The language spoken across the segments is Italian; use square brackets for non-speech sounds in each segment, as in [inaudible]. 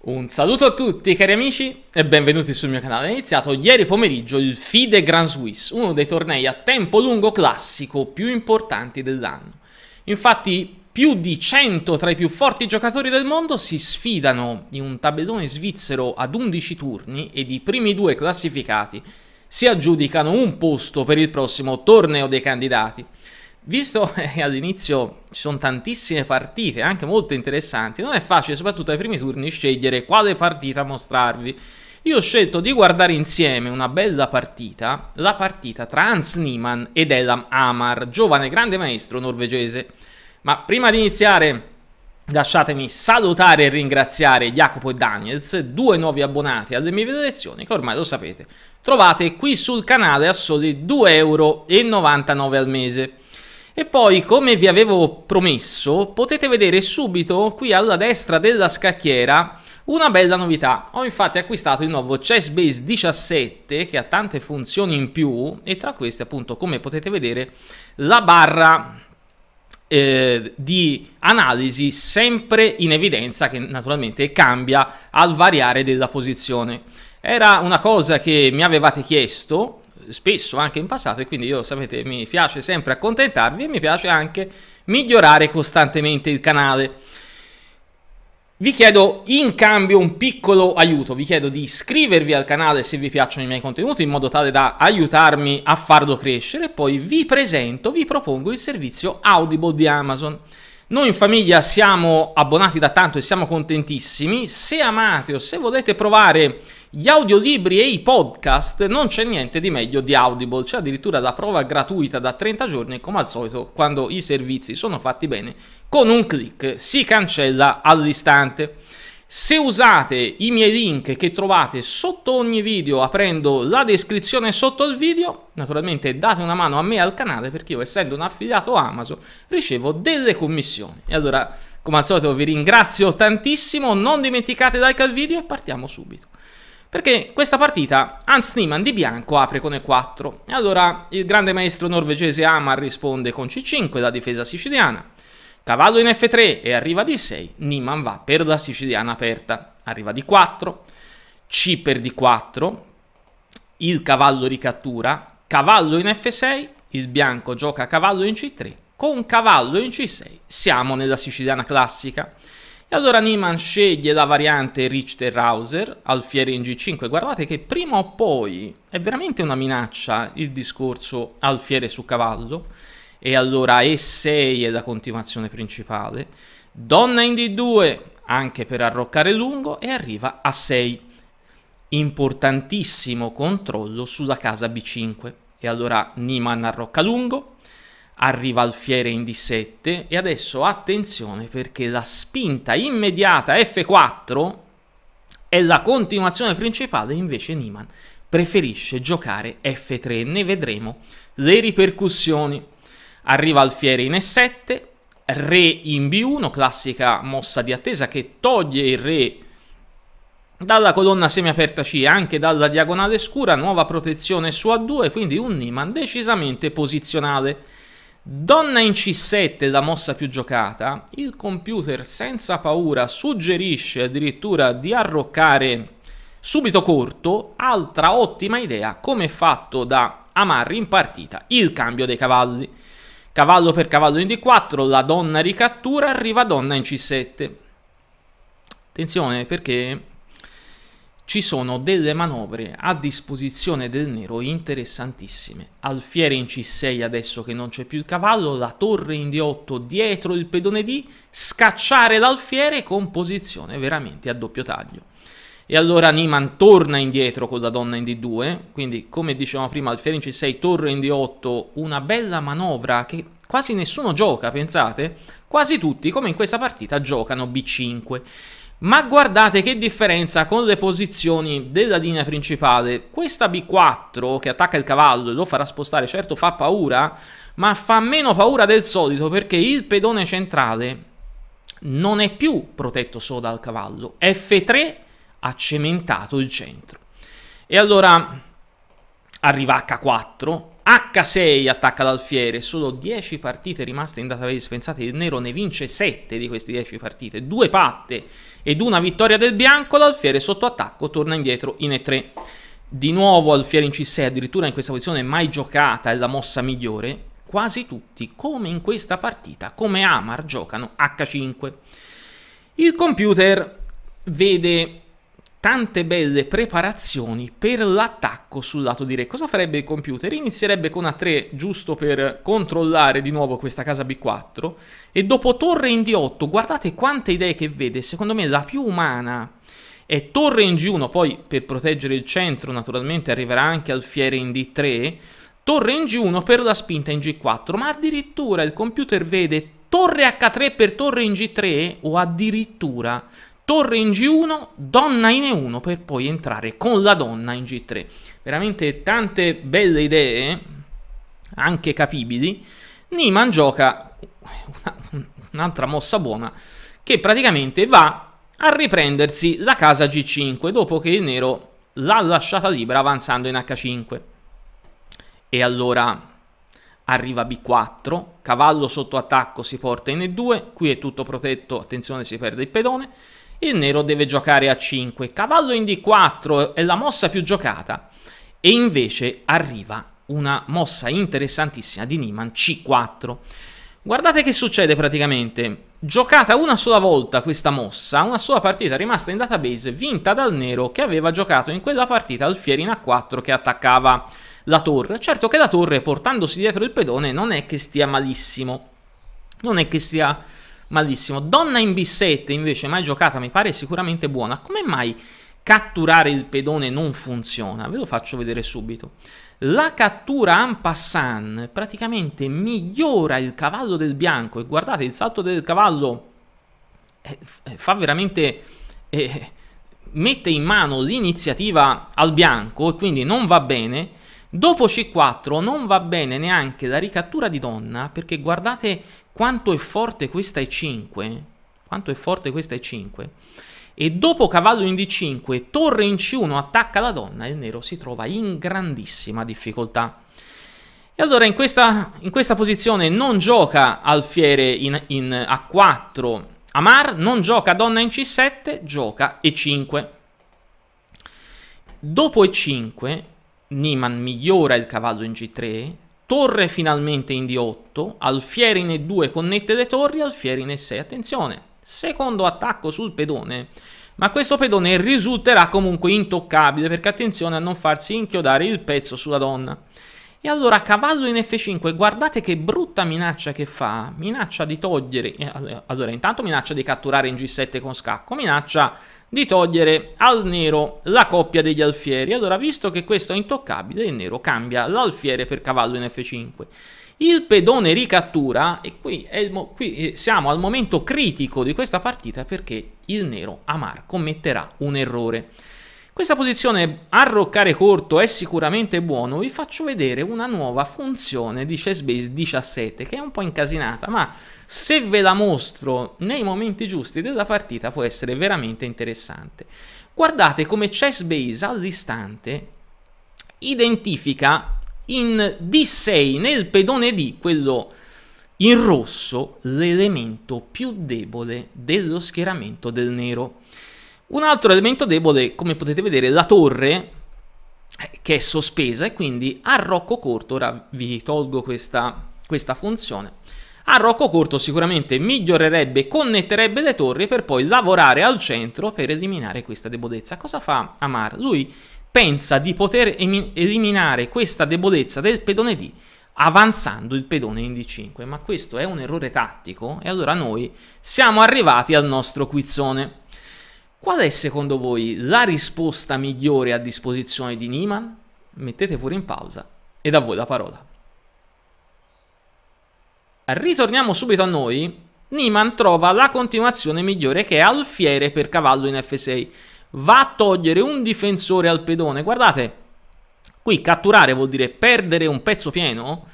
Un saluto a tutti cari amici e benvenuti sul mio canale. È iniziato ieri pomeriggio il FIDE Grand Swiss, uno dei tornei a tempo lungo classico più importanti dell'anno. Infatti più di 100 tra i più forti giocatori del mondo si sfidano in un tabellone svizzero ad 11 turni ed i primi due classificati si aggiudicano un posto per il prossimo torneo dei candidati. Visto [laughs] che all'inizio ci sono tantissime partite, anche molto interessanti, non è facile, soprattutto ai primi turni, scegliere quale partita mostrarvi. Io ho scelto di guardare insieme una bella partita, la partita tra Hans Niemann ed Elam Amar, giovane grande maestro norvegese. Ma prima di iniziare lasciatemi salutare e ringraziare Jacopo e Daniels, due nuovi abbonati alle mie video lezioni che ormai lo sapete. Trovate qui sul canale a soli 2,99€ al mese. E poi, come vi avevo promesso, potete vedere subito qui alla destra della scacchiera una bella novità. Ho infatti acquistato il nuovo ChessBase 17 che ha tante funzioni in più e tra queste appunto, come potete vedere, la barra eh, di analisi sempre in evidenza che naturalmente cambia al variare della posizione. Era una cosa che mi avevate chiesto spesso anche in passato e quindi io sapete mi piace sempre accontentarvi e mi piace anche migliorare costantemente il canale. Vi chiedo in cambio un piccolo aiuto, vi chiedo di iscrivervi al canale se vi piacciono i miei contenuti in modo tale da aiutarmi a farlo crescere poi vi presento, vi propongo il servizio Audible di Amazon. Noi in famiglia siamo abbonati da tanto e siamo contentissimi. Se amate o se volete provare gli audiolibri e i podcast, non c'è niente di meglio di Audible. C'è addirittura la prova gratuita da 30 giorni, come al solito, quando i servizi sono fatti bene, con un clic si cancella all'istante. Se usate i miei link che trovate sotto ogni video aprendo la descrizione sotto il video, naturalmente date una mano a me al canale perché io essendo un affiliato Amazon ricevo delle commissioni. E allora come al solito vi ringrazio tantissimo, non dimenticate like al video e partiamo subito. Perché questa partita Hans Niemann di bianco apre con E4 e allora il grande maestro norvegese Amar risponde con C5 la difesa siciliana. Cavallo in F3 e arriva D6, Niman va per la siciliana aperta, arriva D4, C per D4, il cavallo ricattura, cavallo in F6, il bianco gioca cavallo in C3, con cavallo in C6 siamo nella siciliana classica. E allora Niemann sceglie la variante Richterhauser, alfiere in G5. Guardate che prima o poi è veramente una minaccia il discorso alfiere su cavallo e allora E6 è la continuazione principale, donna in D2 anche per arroccare lungo e arriva a 6. Importantissimo controllo sulla casa B5. E allora Niman arrocca lungo, arriva alfiere in D7 e adesso attenzione perché la spinta immediata F4 è la continuazione principale invece Niman preferisce giocare F3, ne vedremo le ripercussioni. Arriva alfiere in E7, re in B1, classica mossa di attesa che toglie il re dalla colonna semiaperta C e anche dalla diagonale scura, nuova protezione su A2, quindi un Niman decisamente posizionale. Donna in C7, la mossa più giocata, il computer senza paura suggerisce addirittura di arroccare subito corto, altra ottima idea come fatto da Amarri in partita, il cambio dei cavalli. Cavallo per cavallo in D4, la donna ricattura, arriva donna in C7. Attenzione perché ci sono delle manovre a disposizione del nero interessantissime. Alfiere in C6 adesso che non c'è più il cavallo, la torre in D8 dietro il pedone D, scacciare l'alfiere con posizione veramente a doppio taglio. E allora Niman torna indietro con la donna in D2, quindi come dicevamo prima Alfieri in C6, torre in D8, una bella manovra che quasi nessuno gioca, pensate? Quasi tutti, come in questa partita, giocano B5. Ma guardate che differenza con le posizioni della linea principale. Questa B4 che attacca il cavallo e lo farà spostare, certo fa paura, ma fa meno paura del solito perché il pedone centrale non è più protetto solo dal cavallo. F3 ha cementato il centro. E allora arriva H4, H6 attacca l'Alfiere, solo 10 partite rimaste in database, pensate il nero ne vince 7 di queste 10 partite, due patte ed una vittoria del bianco, l'Alfiere sotto attacco torna indietro in E3. Di nuovo Alfiere in C6, addirittura in questa posizione mai giocata è la mossa migliore, quasi tutti, come in questa partita, come Amar giocano H5. Il computer vede tante belle preparazioni per l'attacco sul lato di re. Cosa farebbe il computer? Inizierebbe con A3 giusto per controllare di nuovo questa casa B4 e dopo torre in D8, guardate quante idee che vede, secondo me la più umana è torre in G1, poi per proteggere il centro naturalmente arriverà anche alfiere in D3, torre in G1 per la spinta in G4, ma addirittura il computer vede torre H3 per torre in G3 o addirittura torre in G1, donna in E1 per poi entrare con la donna in G3. Veramente tante belle idee, eh, anche capibili. Niman gioca un'altra mossa buona che praticamente va a riprendersi la casa G5 dopo che il nero l'ha lasciata libera avanzando in H5. E allora arriva B4, cavallo sotto attacco si porta in E2, qui è tutto protetto, attenzione si perde il pedone, il nero deve giocare a 5, cavallo in d4 è la mossa più giocata e invece arriva una mossa interessantissima di Niman c4. Guardate che succede praticamente, giocata una sola volta questa mossa, una sola partita rimasta in database vinta dal nero che aveva giocato in quella partita alfieri in a4 che attaccava la torre. Certo che la torre portandosi dietro il pedone non è che stia malissimo, non è che stia malissimo. Donna in B7 invece mai giocata, mi pare sicuramente buona. Come mai catturare il pedone non funziona? Ve lo faccio vedere subito. La cattura en passant praticamente migliora il cavallo del bianco e guardate il salto del cavallo eh, eh, fa veramente... Eh, mette in mano l'iniziativa al bianco e quindi non va bene Dopo C4 non va bene neanche la ricattura di donna, perché guardate quanto è forte questa E5. Quanto è forte questa E5. E dopo cavallo in D5, torre in C1 attacca la donna e il nero si trova in grandissima difficoltà. E allora in questa, in questa posizione non gioca alfiere in, in A4 Amar, non gioca donna in C7, gioca E5. Dopo E5 Niman migliora il cavallo in G3, torre finalmente in D8, alfiere in E2 connette le torri, alfiere in E6, attenzione, secondo attacco sul pedone, ma questo pedone risulterà comunque intoccabile perché attenzione a non farsi inchiodare il pezzo sulla donna. E allora cavallo in F5, guardate che brutta minaccia che fa, minaccia di togliere, eh, eh, allora intanto minaccia di catturare in G7 con scacco, minaccia di togliere al nero la coppia degli alfieri, allora visto che questo è intoccabile il nero cambia l'alfiere per cavallo in F5. Il pedone ricattura e qui, mo- qui eh, siamo al momento critico di questa partita perché il nero Amar commetterà un errore. Questa posizione arroccare corto è sicuramente buono, vi faccio vedere una nuova funzione di ChessBase 17 che è un po' incasinata, ma se ve la mostro nei momenti giusti della partita può essere veramente interessante. Guardate come ChessBase all'istante identifica in D6 nel pedone D, quello in rosso, l'elemento più debole dello schieramento del nero. Un altro elemento debole, come potete vedere, è la torre eh, che è sospesa e quindi a Rocco Corto, ora vi tolgo questa, questa funzione, a Rocco Corto sicuramente migliorerebbe, connetterebbe le torri per poi lavorare al centro per eliminare questa debolezza. Cosa fa Amar? Lui pensa di poter eliminare questa debolezza del pedone D avanzando il pedone in D5, ma questo è un errore tattico e allora noi siamo arrivati al nostro quizzone. Qual è secondo voi la risposta migliore a disposizione di Nieman? Mettete pure in pausa e da voi la parola. Ritorniamo subito a noi. Nieman trova la continuazione migliore che è alfiere per cavallo in F6. Va a togliere un difensore al pedone. Guardate, qui catturare vuol dire perdere un pezzo pieno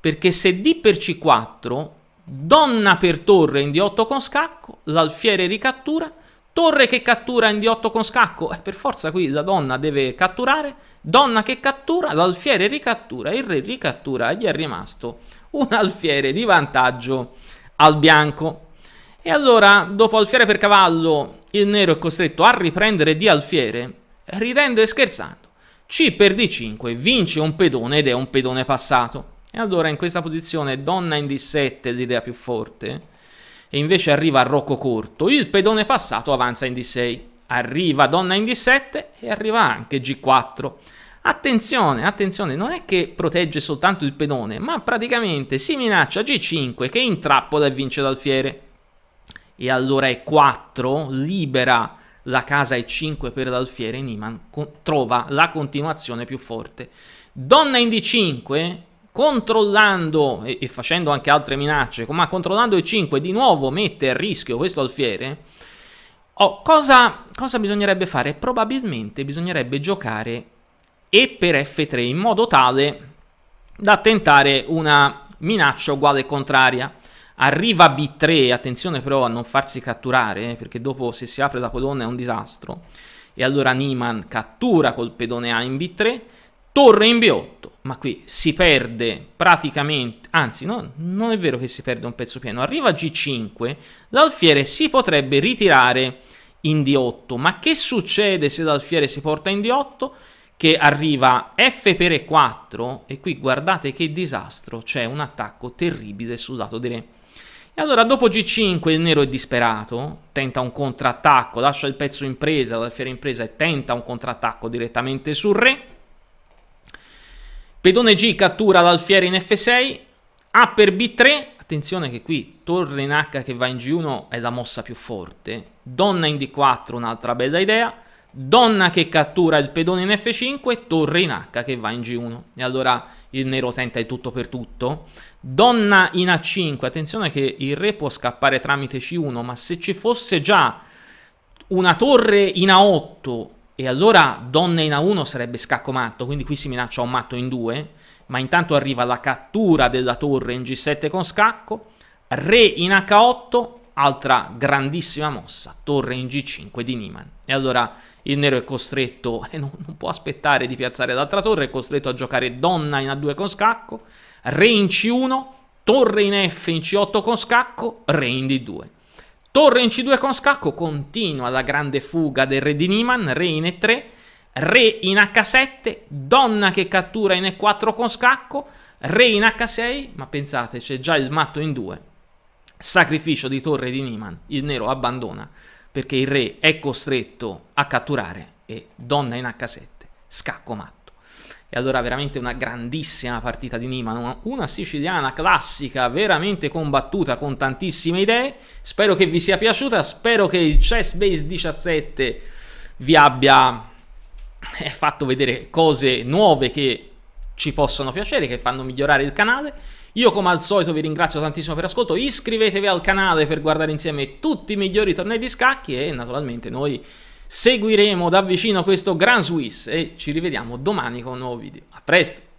perché se D per C4, donna per torre in D8 con scacco, l'alfiere ricattura Torre che cattura in D8 con scacco, eh, per forza qui la donna deve catturare, donna che cattura, l'alfiere ricattura, il re ricattura e gli è rimasto un alfiere di vantaggio al bianco. E allora, dopo alfiere per cavallo, il nero è costretto a riprendere di alfiere, ridendo e scherzando. C per D5, vince un pedone ed è un pedone passato. E allora in questa posizione donna in D7 l'idea più forte, e invece arriva a Rocco Corto, il pedone passato avanza in D6, arriva Donna in D7 e arriva anche G4. Attenzione, attenzione, non è che protegge soltanto il pedone, ma praticamente si minaccia G5 che intrappola e vince l'alfiere. E allora E4 libera la casa E5 per l'alfiere, Niman trova la continuazione più forte. Donna in D5 controllando e, e facendo anche altre minacce, ma controllando il 5 di nuovo mette a rischio questo alfiere, oh, cosa, cosa bisognerebbe fare? Probabilmente bisognerebbe giocare e per F3 in modo tale da tentare una minaccia uguale e contraria. Arriva B3, attenzione però a non farsi catturare, eh, perché dopo se si apre la colonna è un disastro. E allora Niman cattura col pedone A in B3, torre in B8, ma qui si perde praticamente, anzi no, non è vero che si perde un pezzo pieno, arriva G5, l'alfiere si potrebbe ritirare in D8, ma che succede se l'alfiere si porta in D8? Che arriva F per E4 e qui guardate che disastro, c'è un attacco terribile sul lato di Re. E allora dopo G5 il nero è disperato, tenta un contrattacco, lascia il pezzo in presa, l'alfiere in presa e tenta un contrattacco direttamente sul Re Pedone G cattura l'alfiere in F6, A per B3, attenzione che qui torre in H che va in G1 è la mossa più forte, donna in D4 un'altra bella idea, donna che cattura il pedone in F5, torre in H che va in G1 e allora il nero tenta il tutto per tutto, donna in A5, attenzione che il re può scappare tramite C1 ma se ci fosse già una torre in A8 e allora donna in A1 sarebbe scacco matto, quindi qui si minaccia un matto in 2, ma intanto arriva la cattura della torre in G7 con scacco, re in H8, altra grandissima mossa, torre in G5 di Niman. E allora il nero è costretto, [laughs] e non, non può aspettare di piazzare l'altra torre, è costretto a giocare donna in A2 con scacco, re in C1, torre in F in C8 con scacco, re in D2. Torre in C2 con scacco, continua la grande fuga del re di Niman, re in E3, re in H7, donna che cattura in E4 con scacco, re in H6, ma pensate c'è già il matto in 2. Sacrificio di torre di Niman, il nero abbandona perché il re è costretto a catturare e donna in H7, scacco matto. E allora veramente una grandissima partita di Niman, una siciliana classica, veramente combattuta con tantissime idee. Spero che vi sia piaciuta, spero che il Chess Base 17 vi abbia eh, fatto vedere cose nuove che ci possono piacere, che fanno migliorare il canale. Io come al solito vi ringrazio tantissimo per l'ascolto, iscrivetevi al canale per guardare insieme tutti i migliori tornei di scacchi e naturalmente noi seguiremo da vicino questo Gran Swiss e ci rivediamo domani con un nuovo video. A presto!